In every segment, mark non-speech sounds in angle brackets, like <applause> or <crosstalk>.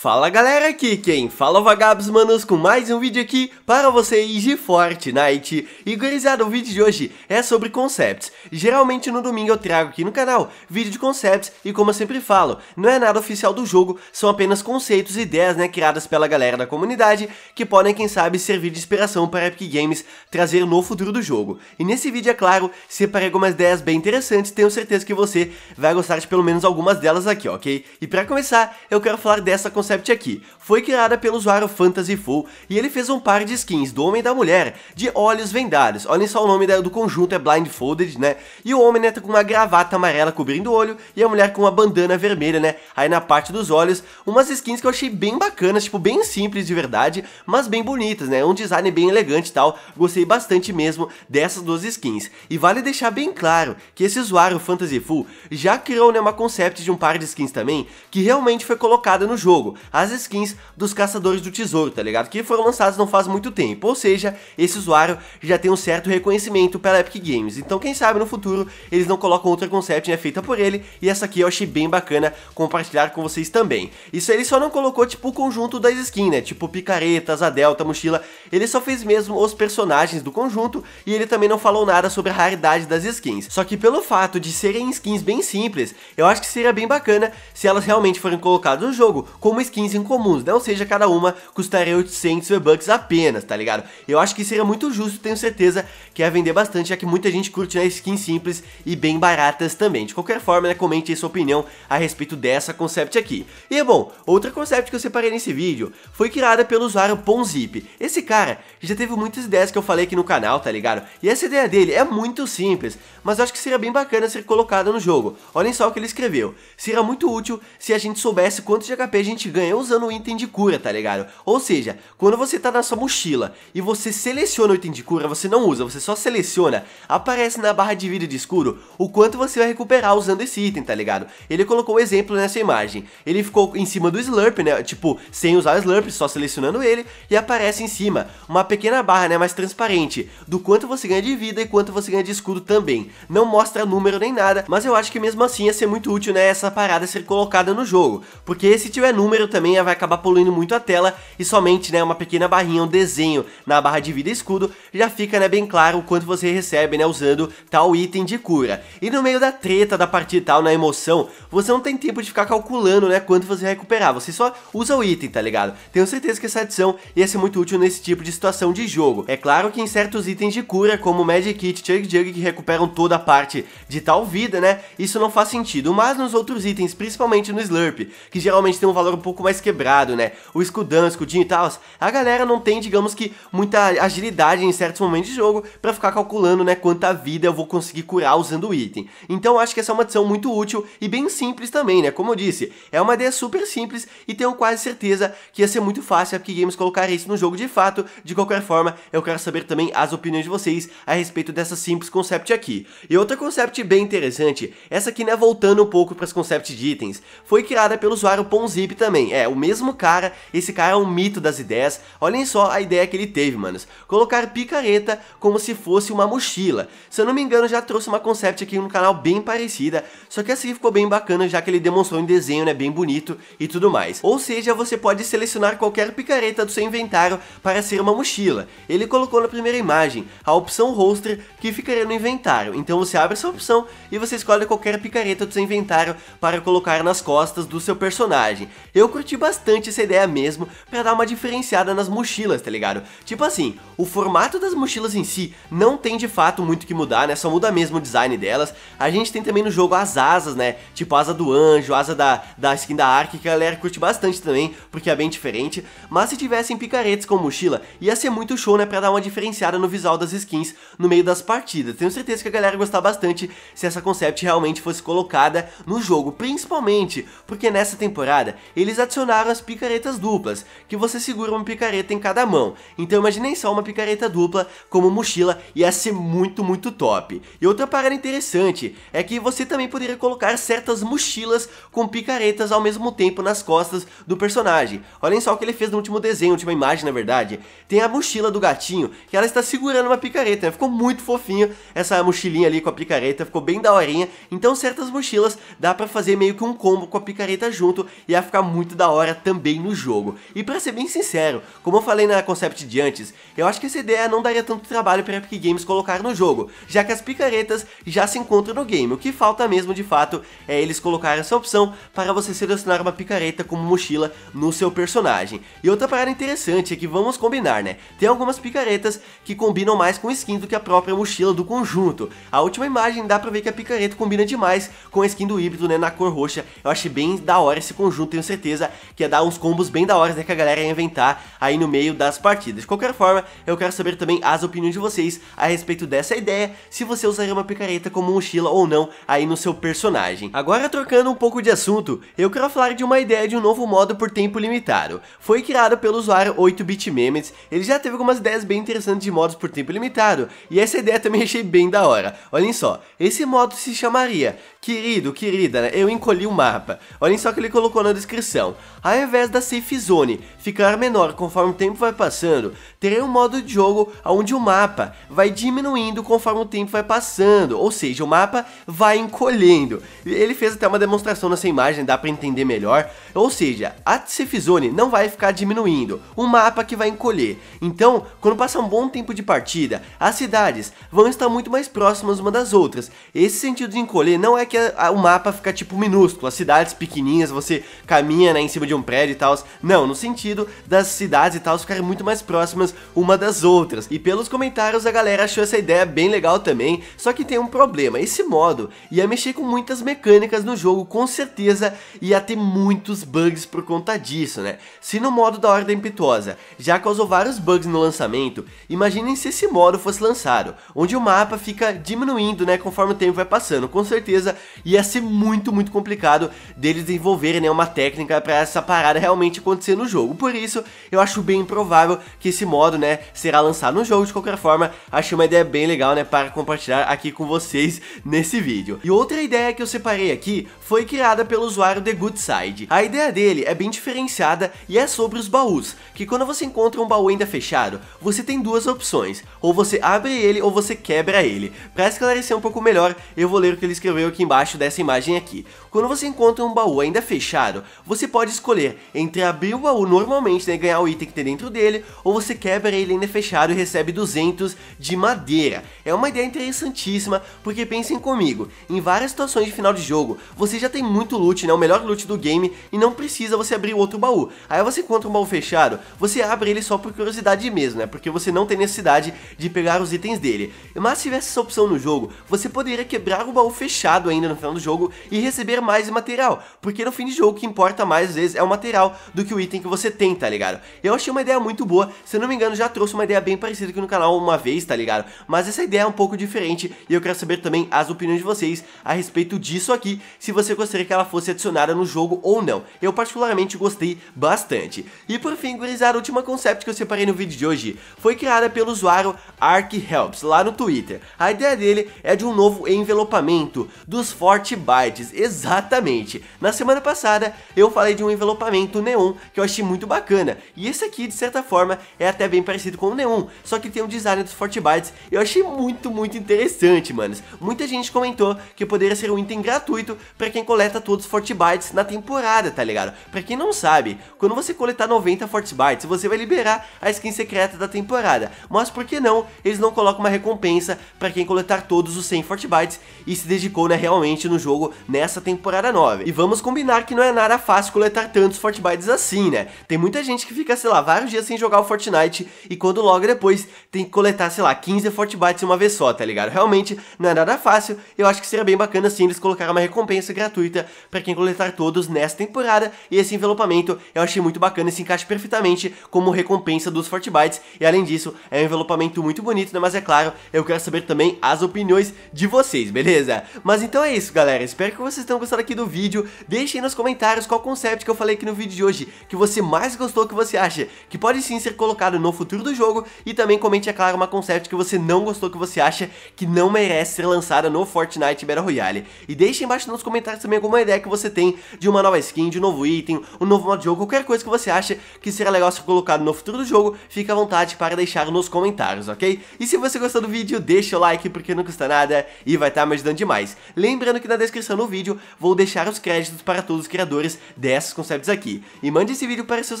Fala galera, aqui quem fala é Vagabos Manos com mais um vídeo aqui para vocês de Fortnite E gurizada, o vídeo de hoje é sobre concepts Geralmente no domingo eu trago aqui no canal vídeo de concepts E como eu sempre falo, não é nada oficial do jogo São apenas conceitos e ideias né, criadas pela galera da comunidade Que podem, quem sabe, servir de inspiração para a Epic Games trazer no futuro do jogo E nesse vídeo, é claro, separei algumas ideias bem interessantes Tenho certeza que você vai gostar de pelo menos algumas delas aqui, ok? E para começar, eu quero falar dessa concepção concept aqui. Foi criada pelo usuário Fantasyful e ele fez um par de skins do Homem e da Mulher de olhos vendados. Olhem só o nome do conjunto, é Blindfolded, né? E o homem, né, tá com uma gravata amarela cobrindo o olho e a mulher com uma bandana vermelha, né? Aí na parte dos olhos, umas skins que eu achei bem bacanas, tipo, bem simples de verdade, mas bem bonitas, né? Um design bem elegante e tal. Gostei bastante mesmo dessas duas skins. E vale deixar bem claro que esse usuário Fantasyful já criou, né, uma concept de um par de skins também que realmente foi colocada no jogo, as skins dos Caçadores do Tesouro, tá ligado? Que foram lançadas não faz muito tempo, ou seja, esse usuário já tem um certo reconhecimento pela Epic Games, então quem sabe no futuro eles não colocam outra concept né, feita por ele, e essa aqui eu achei bem bacana compartilhar com vocês também. Isso ele só não colocou tipo o conjunto das skins, né, tipo picaretas, a delta, mochila, ele só fez mesmo os personagens do conjunto, e ele também não falou nada sobre a raridade das skins, só que pelo fato de serem skins bem simples, eu acho que seria bem bacana se elas realmente forem colocadas no jogo como skins incomuns, né? Ou seja, cada uma custaria 800 V-Bucks apenas, tá ligado? Eu acho que seria muito justo, tenho certeza que ia vender bastante, já que muita gente curte né, skins simples e bem baratas também. De qualquer forma, né, comente aí sua opinião a respeito dessa concept aqui. E é bom, outra concept que eu separei nesse vídeo foi criada pelo usuário Ponzip. Esse cara já teve muitas ideias que eu falei aqui no canal, tá ligado? E essa ideia dele é muito simples, mas eu acho que seria bem bacana ser colocada no jogo. Olhem só o que ele escreveu. Seria muito útil se a gente soubesse quanto de HP a gente ganha ganha usando o item de cura, tá ligado? Ou seja, quando você tá na sua mochila e você seleciona o item de cura, você não usa, você só seleciona, aparece na barra de vida de escuro o quanto você vai recuperar usando esse item, tá ligado? Ele colocou o um exemplo nessa imagem. Ele ficou em cima do Slurp, né? Tipo, sem usar o Slurp, só selecionando ele, e aparece em cima uma pequena barra, né? Mais transparente, do quanto você ganha de vida e quanto você ganha de escudo também. Não mostra número nem nada, mas eu acho que mesmo assim ia ser muito útil, né? Essa parada ser colocada no jogo. Porque se tiver número, vermelho também vai acabar poluindo muito a tela e somente né, uma pequena barrinha, um desenho na barra de vida escudo já fica né, bem claro o quanto você recebe né, usando tal item de cura. E no meio da treta da partida tal, na emoção, você não tem tempo de ficar calculando né, quanto você vai recuperar, você só usa o item, tá ligado? Tenho certeza que essa adição ia ser muito útil nesse tipo de situação de jogo. É claro que em certos itens de cura, como Magic Kit, Chug Jug, que recuperam toda a parte de tal vida, né, isso não faz sentido, mas nos outros itens, principalmente no Slurp, que geralmente tem um valor um pouco pouco mais quebrado, né? O escudão, o escudinho e tal, a galera não tem, digamos que, muita agilidade em certos momentos de jogo para ficar calculando, né, quanta vida eu vou conseguir curar usando o item. Então acho que essa é uma adição muito útil e bem simples também, né? Como eu disse, é uma ideia super simples e tenho quase certeza que ia ser muito fácil a Epic Games colocar isso no jogo de fato. De qualquer forma, eu quero saber também as opiniões de vocês a respeito dessa simples concept aqui. E outra concept bem interessante, essa aqui, né, voltando um pouco para as concepts de itens, foi criada pelo usuário Ponzip também. Assim, é o mesmo cara, esse cara é um mito das ideias. Olhem só a ideia que ele teve, manos. Colocar picareta como se fosse uma mochila. Se eu não me engano, já trouxe uma concept aqui no canal bem parecida, só que essa assim aqui ficou bem bacana, já que ele demonstrou em desenho, né, bem bonito e tudo mais. Ou seja, você pode selecionar qualquer picareta do seu inventário para ser uma mochila. Ele colocou na primeira imagem a opção roster que ficaria no inventário. Então você abre essa opção e você escolhe qualquer picareta do seu inventário para colocar nas costas do seu personagem. Eu eu curti bastante essa ideia mesmo pra dar uma diferenciada nas mochilas, tá ligado? Tipo assim, o formato das mochilas em si não tem de fato muito que mudar, né? Só muda mesmo o design delas. A gente tem também no jogo as asas, né? Tipo asa do anjo, asa da, da skin da Ark, que a galera curte bastante também, porque é bem diferente. Mas se tivessem picaretes com mochila, ia ser muito show, né? Pra dar uma diferenciada no visual das skins no meio das partidas. Tenho certeza que a galera ia gostar bastante se essa concept realmente fosse colocada no jogo, principalmente porque nessa temporada eles eles adicionaram as picaretas duplas, que você segura uma picareta em cada mão. Então imaginei só uma picareta dupla como mochila, ia ser muito, muito top. E outra parada interessante é que você também poderia colocar certas mochilas com picaretas ao mesmo tempo nas costas do personagem. Olhem só o que ele fez no último desenho, última imagem na verdade. Tem a mochila do gatinho, que ela está segurando uma picareta, né? ficou muito fofinho essa mochilinha ali com a picareta, ficou bem daorinha. Então certas mochilas dá pra fazer meio que um combo com a picareta junto e ia ficar muito muito da hora também no jogo. E para ser bem sincero, como eu falei na Concept de antes, eu acho que essa ideia não daria tanto trabalho para Epic Games colocar no jogo, já que as picaretas já se encontram no game. O que falta mesmo de fato é eles colocarem essa opção para você selecionar uma picareta como mochila no seu personagem. E outra parada interessante é que vamos combinar, né? Tem algumas picaretas que combinam mais com skin do que a própria mochila do conjunto. A última imagem dá pra ver que a picareta combina demais com a skin do híbrido, né, na cor roxa. Eu achei bem da hora esse conjunto, tenho certeza certeza que ia dar uns combos bem da hora né, que a galera ia inventar aí no meio das partidas. De qualquer forma, eu quero saber também as opiniões de vocês a respeito dessa ideia, se você usaria uma picareta como mochila ou não aí no seu personagem. Agora trocando um pouco de assunto, eu quero falar de uma ideia de um novo modo por tempo limitado. Foi criado pelo usuário 8 bitmemes ele já teve algumas ideias bem interessantes de modos por tempo limitado, e essa ideia também <laughs> achei bem da hora. Olhem só, esse modo se chamaria Querido, querida, né? eu encolhi o mapa. Olhem só que ele colocou na descrição. Ao invés da safe zone ficar menor conforme o tempo vai passando, terei um modo de jogo onde o mapa vai diminuindo conforme o tempo vai passando, ou seja, o mapa vai encolhendo. Ele fez até uma demonstração nessa imagem, dá para entender melhor. Ou seja, a safe zone não vai ficar diminuindo, o mapa que vai encolher. Então, quando passar um bom tempo de partida, as cidades vão estar muito mais próximas uma das outras. Esse sentido de encolher não é que a, a, o mapa fica tipo minúsculo, as cidades pequenininhas, você caminha, né? né, em cima de um prédio e tal. Não, no sentido das cidades e tal ficarem muito mais próximas uma das outras. E pelos comentários a galera achou essa ideia bem legal também, só que tem um problema. Esse modo ia mexer com muitas mecânicas no jogo, com certeza ia ter muitos bugs por conta disso, né? Se no modo da Ordem Pitosa já causou vários bugs no lançamento, imaginem se esse modo fosse lançado, onde o mapa fica diminuindo, né, conforme o tempo vai passando. Com certeza ia ser muito, muito complicado deles desenvolverem né, uma técnica essa parada realmente acontecer no jogo. Por isso, eu acho bem improvável que esse modo, né, será lançado no jogo de qualquer forma. Achei uma ideia bem legal, né, para compartilhar aqui com vocês nesse vídeo. E outra ideia que eu separei aqui foi criada pelo usuário The Good Side. A ideia dele é bem diferenciada e é sobre os baús, que quando você encontra um baú ainda fechado, você tem duas opções, ou você abre ele ou você quebra ele. Para esclarecer um pouco melhor, eu vou ler o que ele escreveu aqui embaixo dessa imagem aqui. Quando você encontra um baú ainda fechado, você pode pode escolher entre abrir o baú normalmente né, e ganhar o item que tem dentro dele, ou você quebra ele ainda fechado e recebe 200 de madeira. É uma ideia interessantíssima, porque pensem comigo, em várias situações de final de jogo, você já tem muito loot, né, o melhor loot do game, e não precisa você abrir outro baú. Aí você encontra um baú fechado, você abre ele só por curiosidade mesmo, né, porque você não tem necessidade de pegar os itens dele. Mas se tivesse essa opção no jogo, você poderia quebrar o baú fechado ainda no final do jogo e receber mais material, porque no fim de jogo o que importa mais várias vezes é o material do que o item que você tem, tá ligado? Eu achei uma ideia muito boa, se não me engano já trouxe uma ideia bem parecida aqui no canal uma vez, tá ligado? Mas essa ideia é um pouco diferente e eu quero saber também as opiniões de vocês a respeito disso aqui, se você gostaria que ela fosse adicionada no jogo ou não. Eu particularmente gostei bastante. E por fim, gurizada, a última concept que eu separei no vídeo de hoje foi criada pelo usuário Ark Helps lá no Twitter. A ideia dele é de um novo envelopamento dos Forte Bytes, exatamente. Na semana passada eu falei de um envelopamento neon que eu achei muito bacana. E esse aqui, de certa forma, é até bem parecido com o neon, só que tem o um design dos Fortbytes Bytes. Eu achei muito, muito interessante, manos. Muita gente comentou que poderia ser um item gratuito para quem coleta todos os Fortbytes Bytes na temporada, tá ligado? Para quem não sabe, quando você coletar 90 Fortbytes Bytes, você vai liberar a skin secreta da temporada. Mas por que não? Eles não colocam uma recompensa para quem coletar todos os 100 Fortbytes Bytes e se dedicou, né, realmente no jogo nessa temporada 9. E vamos combinar que não é nada fácil coletar tantos Fortnites assim, né? Tem muita gente que fica, sei lá, vários dias sem jogar o Fortnite e quando logo depois tem que coletar, sei lá, 15 Fortnites uma vez só, tá ligado? Realmente não é nada fácil, eu acho que seria bem bacana sim eles colocarem uma recompensa gratuita para quem coletar todos nesta temporada e esse envelopamento eu achei muito bacana e se encaixa perfeitamente como recompensa dos Fortnites e além disso é um envelopamento muito bonito, né? Mas é claro, eu quero saber também as opiniões de vocês, beleza? Mas então é isso, galera. Espero que vocês tenham gostado aqui do vídeo. Deixem nos comentários qual conceito concept que eu falei aqui no vídeo de hoje, que você mais gostou, que você acha que pode sim ser colocado no futuro do jogo e também comente, é claro, uma concept que você não gostou, que você acha que não merece ser lançada no Fortnite Battle Royale. E deixe embaixo nos comentários também alguma ideia que você tem de uma nova skin, de um novo item, um novo modo de jogo, qualquer coisa que você acha que será legal ser colocado no futuro do jogo, fique à vontade para deixar nos comentários, ok? E se você gostou do vídeo, deixa o like porque não custa nada e vai estar tá me ajudando demais. Lembrando que na descrição do vídeo vou deixar os créditos para todos os criadores dessa esses conceitos aqui. E mande esse vídeo para seus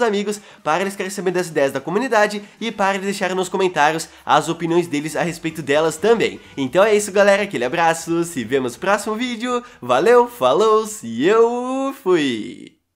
amigos, para eles querem saber das ideias da comunidade e para eles deixarem nos comentários as opiniões deles a respeito delas também. Então é isso galera, aquele abraço, se vemos no próximo vídeo, valeu, falou e eu fui!